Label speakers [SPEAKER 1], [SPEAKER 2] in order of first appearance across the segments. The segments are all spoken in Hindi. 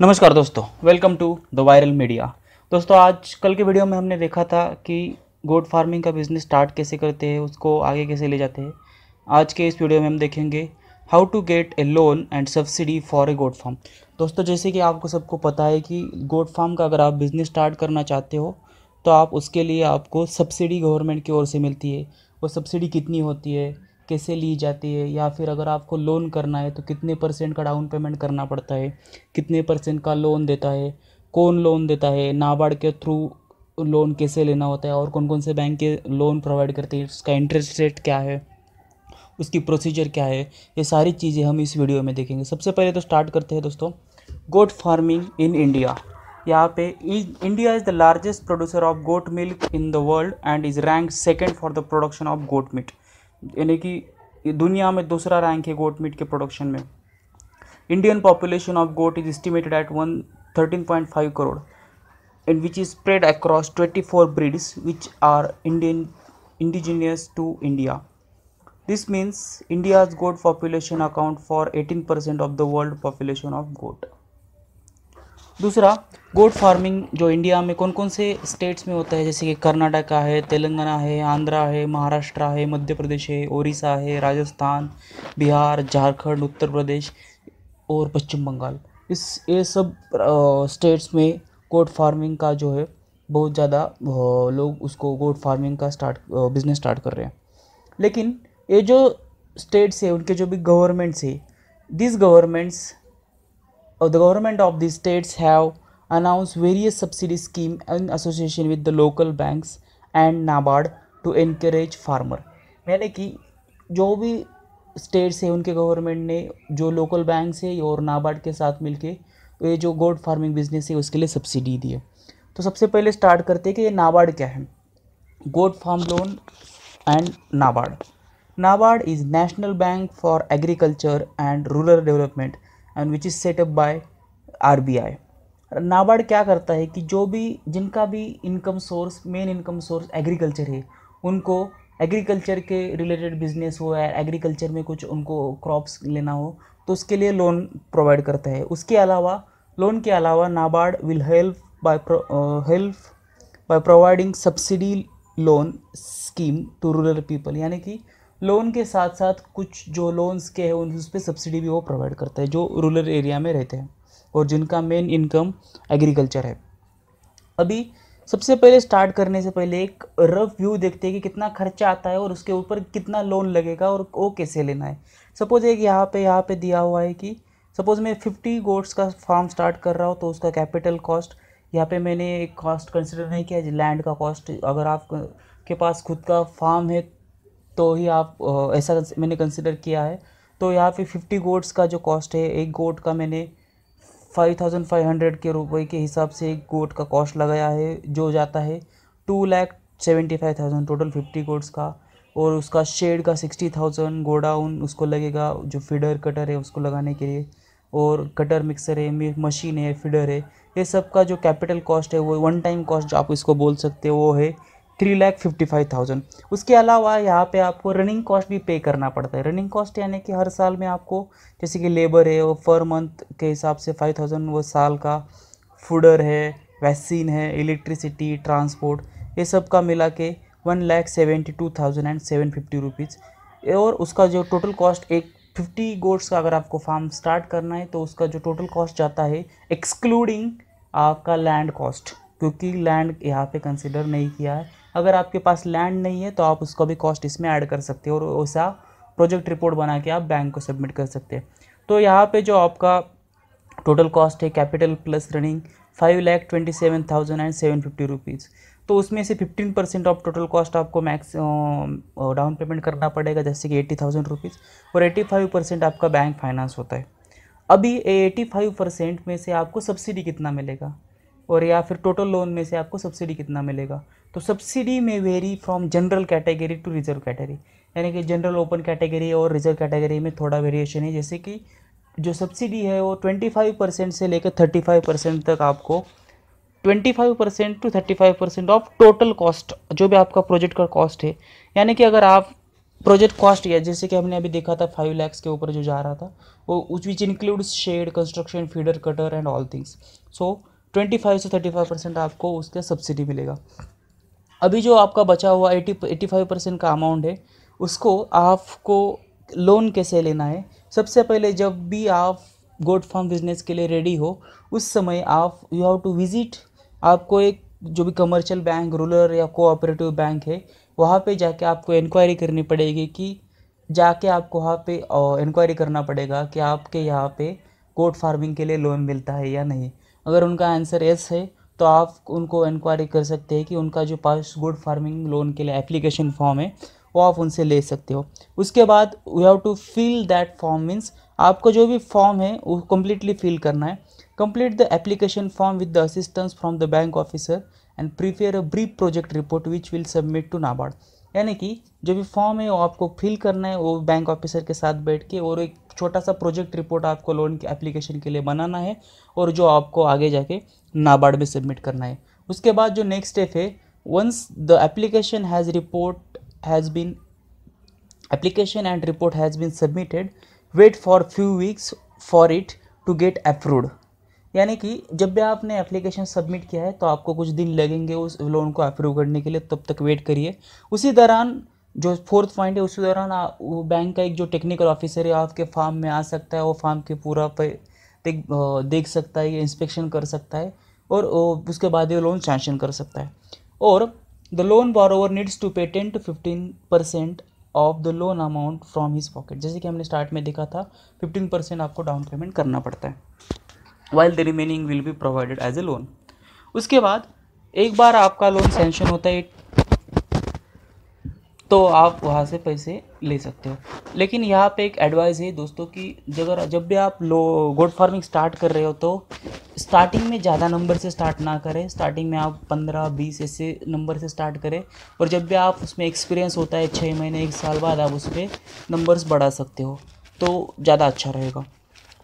[SPEAKER 1] नमस्कार दोस्तों welcome to the viral media दोस्तों आज कल के वीडियो में हमने देखा था कि गोट फार्मिंग का बिज़नेस स्टार्ट कैसे करते हैं उसको आगे कैसे ले जाते हैं आज के इस वीडियो में हम देखेंगे how to get a loan and subsidy for a goat farm दोस्तों जैसे कि आपको सबको पता है कि गोट फार्म का अगर आप बिज़नेस स्टार्ट करना चाहते हो तो आप उसके लिए आपको सब्सिडी गवर्नमेंट की ओर से मिलती है वो सब्सिडी कितनी होती है कैसे ली जाती है या फिर अगर आपको लोन करना है तो कितने परसेंट का डाउन पेमेंट करना पड़ता है कितने परसेंट का लोन देता है कौन लोन देता है नाबार्ड के थ्रू लोन कैसे लेना होता है और कौन कौन से बैंक के लोन प्रोवाइड करते हैं उसका इंटरेस्ट रेट क्या है उसकी प्रोसीजर क्या है ये सारी चीज़ें हम इस वीडियो में देखेंगे सबसे पहले तो स्टार्ट करते हैं दोस्तों गोट फार्मिंग इन इंडिया यहाँ पे India is the largest producer of goat milk in the world and is rank second for the production of goat milk यानी कि दुनिया में दूसरा रैंक है गोट मीट के प्रोडक्शन में Indian population of goat is estimated at one thirteen point five crore and which is spread across twenty four breeds which are Indian indigenous to India this means India's goat population account for eighteen percent of the world population of goat दूसरा गोट फार्मिंग जो इंडिया में कौन कौन से स्टेट्स में होता है जैसे कि कर्नाटका है तेलंगाना है आंध्रा है महाराष्ट्र है मध्य प्रदेश है ओडिशा है राजस्थान बिहार झारखंड उत्तर प्रदेश और पश्चिम बंगाल इस ये सब स्टेट्स में गोट फार्मिंग का जो है बहुत ज़्यादा लोग उसको गोट फार्मिंग का स्टार्ट बिज़नेस स्टार्ट कर रहे हैं लेकिन ये जो स्टेट्स है उनके जो भी गवर्नमेंट्स है this governments the government of these states have announced various subsidy scheme in association with the local banks and NABARD to increase farmer यानी कि जो भी स्टेट्स है उनके गवर्नमेंट ने जो लोकल बैंक्स है और नाबार्ड के साथ मिलके ये जो गोड फार्मिंग बिजनेस है उसके लिए सब्सिडी दी है तो सबसे पहले स्टार्ट करते हैं कि ये नाबार्ड क्या है goat farm loan and NABARD NABARD is national bank for agriculture and rural development and which is set up by R B I NABARD क्या करता है कि जो भी जिनका भी income source main income source agriculture है उनको एग्रीकल्चर के रिलेटेड बिजनेस हो या एग्रीकल्चर में कुछ उनको क्रॉप्स लेना हो तो उसके लिए लोन प्रोवाइड करता है उसके अलावा लोन के अलावा NABARD will help by help by providing subsidy loan scheme to rural people यानी कि लोन के साथ साथ कुछ जो लोन्स के हैं उन उस पर सब्सिडी भी वो प्रोवाइड करता है जो रूरल एरिया में रहते हैं और जिनका मेन इनकम एग्रीकल्चर है अभी सबसे पहले स्टार्ट करने से पहले एक रफ व्यू देखते हैं कि कितना खर्चा आता है और उसके ऊपर कितना लोन लगेगा और वो कैसे लेना है सपोज एक यहाँ पे यहाँ पे दिया हुआ है कि सपोज़ मैं फिफ्टी गोड्स का फार्म स्टार्ट कर रहा हूँ तो उसका कैपिटल कॉस्ट यहाँ पे मैंने एक कॉस्ट कंसिडर नहीं किया लैंड का कॉस्ट अगर आप के पास खुद का फार्म है तो ही आप ऐसा मैंने कंसिडर किया है तो यहाँ पे फिफ्टी गोट्स का जो कॉस्ट है एक गोट का मैंने फाइव थाउजेंड फाइव हंड्रेड के रुपए के हिसाब से एक गोट का कॉस्ट लगाया है जो जाता है two lakh seventy five thousand total fifty goats का और उसका शेड का सिक्सटी थाउजेंड गोडाउन उसको लगेगा जो फीडर कटर है उसको लगाने के लिए और कटर मिक्सर है मशीन है फीडर है ये सब का जो कैपिटल कॉस्ट है वो वन टाइम कॉस्ट आप इसको बोल सकते हो वो है three lakh fifty five thousand उसके अलावा यहाँ पे आपको रनिंग कॉस्ट भी पे करना पड़ता है रनिंग कॉस्ट यानी कि हर साल में आपको जैसे कि लेबर है वो पर मंथ के हिसाब से फाइव थाउजेंड वो साल का फूडर है वैक्सीन है इलेक्ट्रिसिटी ट्रांसपोर्ट ये सब का मिला के one lakh seventy two thousand and seven fifty rupees और उसका जो टोटल कॉस्ट एक फिफ्टी गोड्स का अगर आपको फार्म स्टार्ट करना है तो उसका जो टोटल कॉस्ट जाता है एक्सक्लूडिंग आपका लैंड कॉस्ट क्योंकि लैंड यहाँ पे कंसिडर नहीं किया है अगर आपके पास लैंड नहीं है तो आप उसका भी कॉस्ट इसमें ऐड कर सकते हो और ऐसा प्रोजेक्ट रिपोर्ट बना के आप बैंक को सबमिट कर सकते हैं तो यहाँ पे जो आपका टोटल कॉस्ट है capital plus running five lakh twenty seven thousand and seven fifty rupees तो उसमें से fifteen percent of total cost आपको मैक्स डाउन पेमेंट करना पड़ेगा जैसे कि एट्टी थाउजेंड रुपीज़ और एट्टी फाइव परसेंट आपका बैंक फाइनेंस होता है अभी एटी फाइव परसेंट में से आपको सब्सिडी कितना मिलेगा और या फिर टोटल लोन में से आपको सब्सिडी कितना मिलेगा तो सब्सिडी में vary from general category to reserve category यानी कि जनरल ओपन कैटेगरी और रिजर्व कैटेगरी में थोड़ा वेरिएशन है जैसे कि जो सब्सिडी है वो ट्वेंटी फाइव परसेंट से लेकर थर्टी फाइव परसेंट तक आपको twenty five percent to thirty five percent of total cost जो भी आपका प्रोजेक्ट का कॉस्ट है यानी कि अगर आप प्रोजेक्ट कॉस्ट या जैसे कि हमने अभी देखा था फाइव लैक्स के ऊपर जो जा रहा था वो उस which includes shed construction feeder cutter and all things so twenty five से थर्टी फाइव परसेंट आपको उसका सब्सिडी मिलेगा अभी जो आपका बचा हुआ एटी एटी फाइव परसेंट का अमाउंट है उसको आपको लोन कैसे लेना है सबसे पहले जब भी आप गोड फार्म बिजनेस के लिए रेडी हो उस समय आप यू हैव टू विजिट आपको एक जो भी कमर्शियल बैंक रूरल या कोऑपरेटिव बैंक है वहाँ पे जाके आपको इंक्वायरी करनी पड़ेगी कि जाके आपको वहाँ पे इंक्वायरी करना पड़ेगा कि आपके यहाँ पे गोट फार्मिंग के लिए लोन मिलता है या नहीं अगर उनका आंसर यस है तो आप उनको इंक्वायरी कर सकते हैं कि उनका जो पास गुड फार्मिंग लोन के लिए एप्लीकेशन फॉर्म है वो आप उनसे ले सकते हो उसके बाद we have to fill that form means आपका जो भी फॉर्म है वो कम्प्लीटली फिल करना है complete the application form with the assistance from the bank officer and prepare a brief project report which will submit to NABARD यानी कि जो भी फॉर्म है वो आपको फिल करना है वो बैंक ऑफिसर के साथ बैठ के और एक छोटा सा प्रोजेक्ट रिपोर्ट आपको लोन के एप्लीकेशन के लिए बनाना है और जो आपको आगे जाके नाबार्ड में सबमिट करना है उसके बाद जो नेक्स्ट स्टेप है once the application has report has been application and report has been submitted wait for few weeks for it to get approved यानी कि जब भी आपने एप्लीकेशन सबमिट किया है तो आपको कुछ दिन लगेंगे उस लोन को अप्रूव करने के लिए तब तक वेट करिए उसी दौरान जो फोर्थ पॉइंट है उसी दौरान वो बैंक का एक जो टेक्निकल ऑफिसर है आपके फार्म में आ सकता है वो फार्म के पूरा पे देख, देख सकता है इंस्पेक्शन कर सकता है और उसके बाद ये लोन सैंक्शन कर सकता है और the loan owner needs to pay ten to fifteen percent of the loan amount from his pocket जैसे कि हमने स्टार्ट में देखा था फिफ्टीन परसेंट आपको डाउन पेमेंट करना पड़ता है while the remaining will be provided as a loan उसके बाद एक बार आपका लोन सेंशन होता है तो आप वहाँ से पैसे ले सकते हो लेकिन यहाँ पे एक एडवाइस है दोस्तों कि जब जब भी आप लो गोड फार्मिंग स्टार्ट कर रहे हो तो स्टार्टिंग में ज़्यादा नंबर से स्टार्ट ना करें स्टार्टिंग में आप पंद्रह बीस ऐसे नंबर से स्टार्ट करें और जब भी आप उसमें एक्सपीरियंस होता है छः महीने एक साल बाद आप उस पर नंबर्स बढ़ा सकते हो तो ज़्यादा अच्छा रहेगा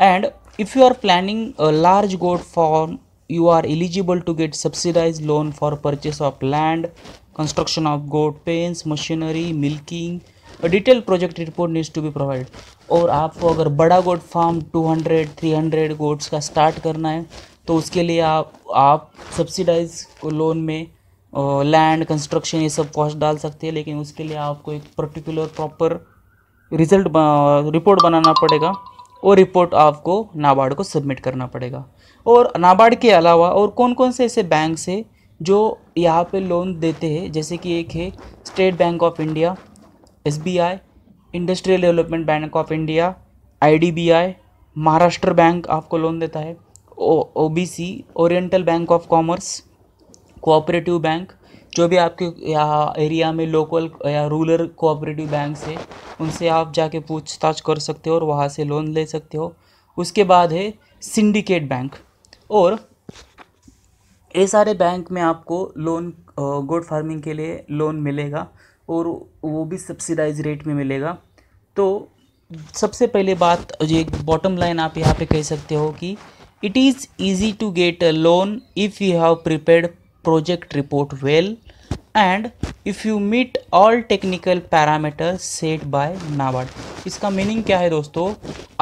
[SPEAKER 1] and if you are planning a large goat farm you are eligible to get subsidized loan for purchase of land construction of goat pens machinery milking a detailed project report needs to be provided और आपको अगर बड़ा गोट फार्म 200 300 गोट्स का स्टार्ट करना है तो उसके लिए आप आप सब्सिडाइज लोन में लैंड कंस्ट्रक्शन ये सब कॉस्ट डाल सकते हैं लेकिन उसके लिए आपको एक पर्टिकुलर प्रॉपर रिजल्ट रिपोर्ट बनाना पड़ेगा वो रिपोर्ट आपको नाबार्ड को सबमिट करना पड़ेगा और नाबार्ड के अलावा और कौन कौन से ऐसे बैंक से जो यहाँ पे लोन देते हैं जैसे कि एक है State Bank of India S Industrial Development Bank of India I Maharashtra bank आपको लोन देता है O C Oriental Bank of Commerce cooperative bank जो भी आपके यहाँ एरिया में लोकल या रूरल कोऑपरेटिव बैंक है उनसे आप जाके पूछताछ कर सकते हो और वहाँ से लोन ले सकते हो उसके बाद है सिंडिकेट बैंक और ये सारे बैंक में आपको लोन गोड फार्मिंग के लिए लोन मिलेगा और वो भी सब्सिडाइज रेट में मिलेगा तो सबसे पहले बात ये बॉटम लाइन आप यहाँ पे कह सकते हो कि it is easy to get a loan if you have prepared project report well and if you meet all technical parameters set by NABARD इसका मीनिंग क्या है दोस्तों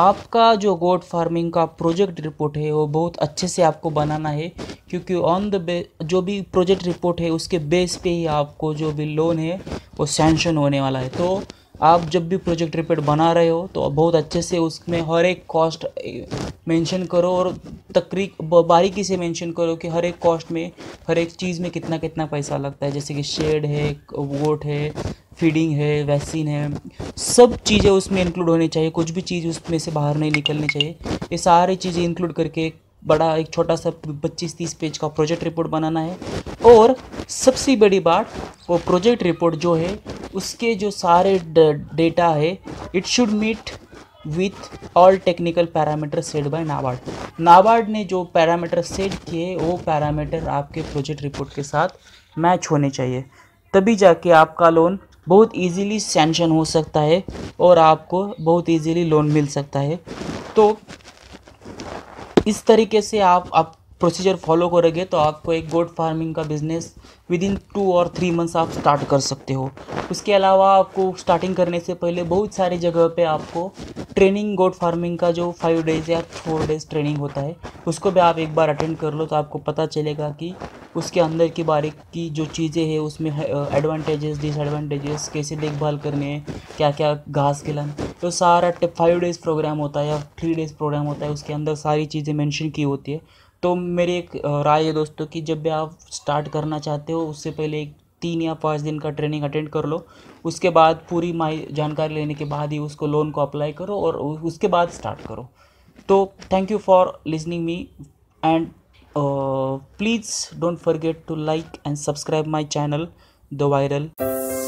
[SPEAKER 1] आपका जो गोड फार्मिंग का प्रोजेक्ट रिपोर्ट है वो बहुत अच्छे से आपको बनाना है क्योंकि ऑन द बे जो भी प्रोजेक्ट रिपोर्ट है उसके बेस पे ही आपको जो भी लोन है वो सैंक्शन होने वाला है तो आप जब भी प्रोजेक्ट रिपोर्ट बना रहे हो तो बहुत अच्छे से उसमें हर एक कॉस्ट मेंशन करो और तकरी बारीकी से मेंशन करो कि हर एक कॉस्ट में हर एक चीज़ में कितना कितना पैसा लगता है जैसे कि शेड है वोट है फीडिंग है वैक्सीन है सब चीज़ें उसमें इंक्लूड होनी चाहिए कुछ भी चीज़ उसमें से बाहर नहीं निकलनी चाहिए ये सारी चीज़ें इंक्लूड करके एक बड़ा एक छोटा सा पच्चीस तीस पेज का प्रोजेक्ट रिपोर्ट बनाना है और सबसे बड़ी बात वो प्रोजेक्ट रिपोर्ट जो है उसके जो सारे डेटा है it should meet with all technical parameter set by NABARD NABARD ने जो पैरामीटर सेट किए वो पैरामीटर आपके प्रोजेक्ट रिपोर्ट के साथ मैच होने चाहिए तभी जाके आपका लोन बहुत इजीली सेंशन हो सकता है और आपको बहुत इजीली लोन मिल सकता है तो इस तरीके से आप आप प्रोसीजर फॉलो करोगे तो आपको एक गोड फार्मिंग का बिज़नेस विद इन टू और थ्री मंथ्स आप स्टार्ट कर सकते हो उसके अलावा आपको स्टार्टिंग करने से पहले बहुत सारी जगह पे आपको ट्रेनिंग गोट फार्मिंग का जो फाइव डेज़ या फोर डेज़ ट्रेनिंग होता है उसको भी आप एक बार अटेंड कर लो तो आपको पता चलेगा कि उसके अंदर की बारीक की जो चीज़ें हैं उसमें एडवांटेजेस डिसएडवांटेजेस कैसे देखभाल करने हैं क्या क्या घास खिलान तो सारा फाइव डेज़ प्रोग्राम होता है या थ्री डेज़ प्रोग्राम होता है उसके अंदर सारी चीज़ें मैंशन की होती है तो मेरी एक राय है दोस्तों कि जब भी आप स्टार्ट करना चाहते हो उससे पहले एक तीन या पाँच दिन का ट्रेनिंग अटेंड कर लो उसके बाद पूरी माई जानकारी लेने के बाद ही उसको लोन को अप्लाई करो और उसके बाद स्टार्ट करो तो thank you for listening me and please don't forget to like and subscribe my channel the viral